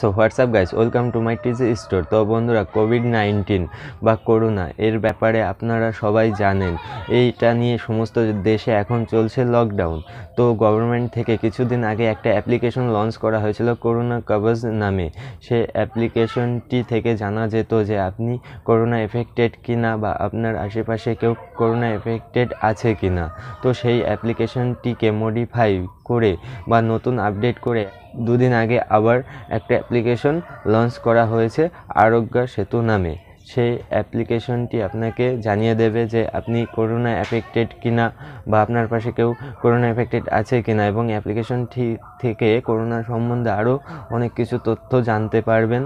so WhatsApp guys welcome to my TG store তো বন্ধুরা Covid nineteen বা corona এর ব্যাপারে আপনারা সবাই জানেন এইটা নিয়ে সমস্ত দেশে এখন চলছে লকডাউন তো গভর্নমেন্ট থেকে কিছুদিন আগে একটা অ্যাপ্লিকেশন লঞ্চ করা হয়েছিল করোনা কভার্স নামে সে অ্যাপ্লিকেশনটি থেকে জানা যেত যে আপনি করোনা এফেক্টেড কি না বা আপনার আশেপাশে কেউ করোনা এফেক্টেড আছে কি না তো সেই অ্যাপ্লিকেশনটিকে মডিফাই করে বা নতুন আপডেট করে দুদিন আগে আবার একটা অ্যাপ্লিকেশন লঞ্চ করা হয়েছে আরোগ্যা সেতু নামে সেই অ্যাপ্লিকেশনটি আপনাকে জানিয়ে দেবে যে আপনি করোনা অ্যাফেক্টেড কিনা বা আপনার পাশে কেউ করোনা অ্যাফেক্টেড আছে কিনা এবং অ্যাপ্লিকেশনটি থেকে করোনা সম্বন্ধে আরও অনেক কিছু তথ্য জানতে পারবেন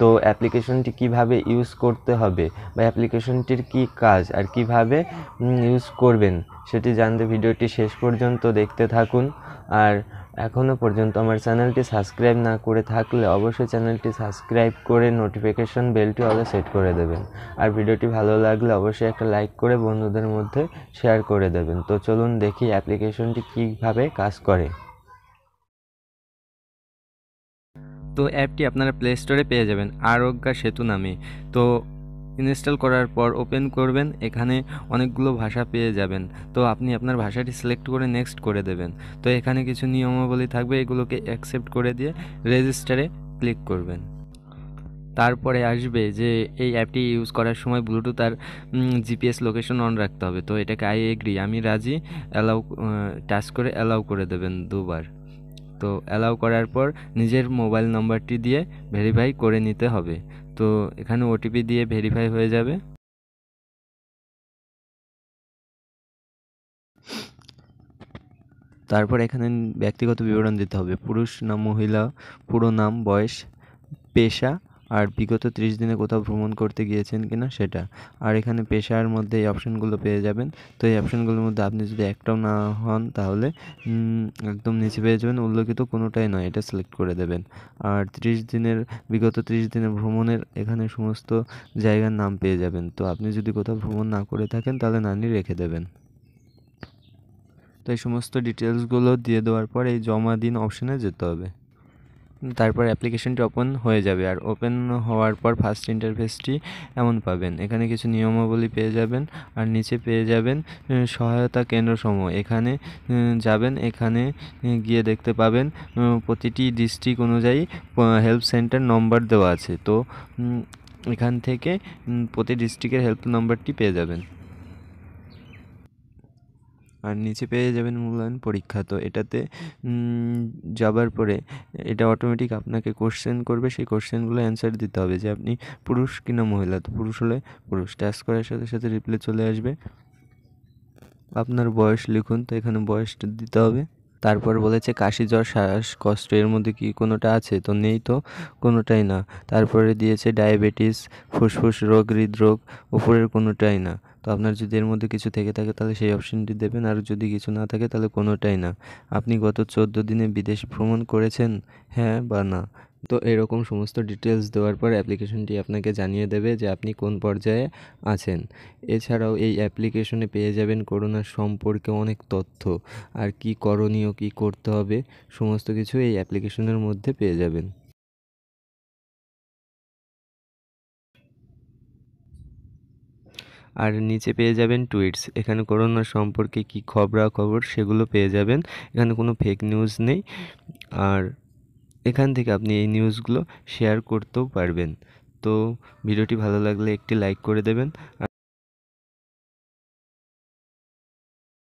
তো অ্যাপ্লিকেশনটি কিভাবে ইউজ করতে হবে বা অ্যাপ্লিকেশনটির কি কাজ আর কিভাবে ইউজ করবেন সেটি জানতে ভিডিওটি শেষ পর্যন্ত দেখতে থাকুন আর এখনও পর্যন্ত আমার চ্যানেলটি সাবস্ক্রাইব না করে থাকলে অবশ্যই চ্যানেলটি সাবস্ক্রাইব করে নোটিফিকেশন বেলটি অলে সেট করে দেবেন আর ভিডিওটি ভালো লাগলে অবশ্যই একটা লাইক করে বন্ধুদের মধ্যে শেয়ার করে দেবেন তো চলুন দেখি অ্যাপ্লিকেশনটি কীভাবে কাজ করে তো অ্যাপটি আপনারা প্লে স্টোরে পেয়ে যাবেন আরোগ্যা সেতু নামে তো ইনস্টল করার পর ওপেন করবেন এখানে অনেকগুলো ভাষা পেয়ে যাবেন তো আপনি আপনার ভাষাটি সিলেক্ট করে নেক্সট করে দেবেন তো এখানে কিছু নিয়মাবলী থাকবে এগুলোকে অ্যাকসেপ্ট করে দিয়ে রেজিস্টারে ক্লিক করবেন তারপরে আসবে যে এই অ্যাপটি ইউজ করার সময় ব্লুটুথ আর জিপিএস লোকেশন অন রাখতে হবে তো এটাকে আই এগ্রি আমি রাজি অ্যালাউ টাচ করে অ্যালাউ করে দেবেন দুবার তো অ্যালাউ করার পর নিজের মোবাইল নম্বরটি দিয়ে ভেরিফাই করে নিতে হবে তো এখানে ওটিপি দিয়ে ভেরিফাই হয়ে যাবে তারপর এখানে ব্যক্তিগত বিবরণ দিতে হবে পুরুষ না মহিলা পুরো নাম বয়স পেশা আর বিগত 30 দিনে কোথাও ভ্রমণ করতে গিয়েছেন কিনা সেটা আর এখানে পেশার মধ্যে এই অপশানগুলো পেয়ে যাবেন তো এই অপশানগুলোর মধ্যে আপনি যদি একটাও না হন তাহলে একদম নিচে পেয়ে যাবেন উল্লেখিত কোনোটাই নয় এটা সিলেক্ট করে দেবেন আর 30 দিনের বিগত 30 দিনের ভ্রমণের এখানে সমস্ত জায়গার নাম পেয়ে যাবেন তো আপনি যদি কোথাও ভ্রমণ না করে থাকেন তাহলে নানি রেখে দেবেন তো এই সমস্ত ডিটেলসগুলো দিয়ে দেওয়ার পর এই জমা দিন অপশানে যেতে হবে তারপর অ্যাপ্লিকেশনটি ওপেন হয়ে যাবে আর ওপেন হওয়ার পর ফার্স্ট ইন্টারফেসটি এমন পাবেন এখানে কিছু নিয়মাবলী পেয়ে যাবেন আর নিচে পেয়ে যাবেন সহায়তা কেন্দ্রসমূহ এখানে যাবেন এখানে গিয়ে দেখতে পাবেন প্রতিটি ডিস্ট্রিক্ট অনুযায়ী হেল্প সেন্টার নম্বর দেওয়া আছে তো এখান থেকে প্রতি ডিস্ট্রিক্টের হেল্প নম্বরটি পেয়ে যাবেন আর নিচে পেয়ে যাবেন মূল্যায়ন পরীক্ষা তো এটাতে যাবার পরে এটা অটোমেটিক আপনাকে কোশ্চেন করবে সেই কোশ্চেনগুলো অ্যান্সার দিতে হবে যে আপনি পুরুষ কিনা মহিলা তো পুরুষ হলে পুরুষ ট্যাস করার সাথে সাথে রিপ্লে চলে আসবে আপনার বয়স লিখুন তো এখানে বয়সটা দিতে হবে তারপর বলেছে কাশি জ্বর শ্বাসকষ্ট এর মধ্যে কি কোনোটা আছে তো নেই তো কোনোটাই না তারপরে দিয়েছে ডায়াবেটিস ফুসফুস রোগ হৃদরোগ উপরের কোনোটাই না তো আপনার যদি এর মধ্যে কিছু থেকে থাকে তাহলে সেই অপশনটি দেবেন আর যদি কিছু না থাকে তাহলে কোনোটাই না আপনি গত চোদ্দো দিনে বিদেশ ভ্রমণ করেছেন হ্যাঁ বা না তো এরকম সমস্ত ডিটেলস দেওয়ার পর অ্যাপ্লিকেশনটি আপনাকে জানিয়ে দেবে যে আপনি কোন পর্যায়ে আছেন এছাড়াও এই অ্যাপ্লিকেশনে পেয়ে যাবেন করোনা সম্পর্কে অনেক তথ্য আর কি করণীয় কি করতে হবে সমস্ত কিছু এই অ্যাপ্লিকেশনের মধ্যে পেয়ে যাবেন আর নিচে পেয়ে যাবেন টুইটস এখানে করোনা সম্পর্কে কি খবরাখবর সেগুলো পেয়ে যাবেন এখানে কোনো ফেক নিউজ নেই আর এখান থেকে আপনি এই নিউজগুলো শেয়ার করতেও পারবেন তো ভিডিওটি ভালো লাগলে একটি লাইক করে দেবেন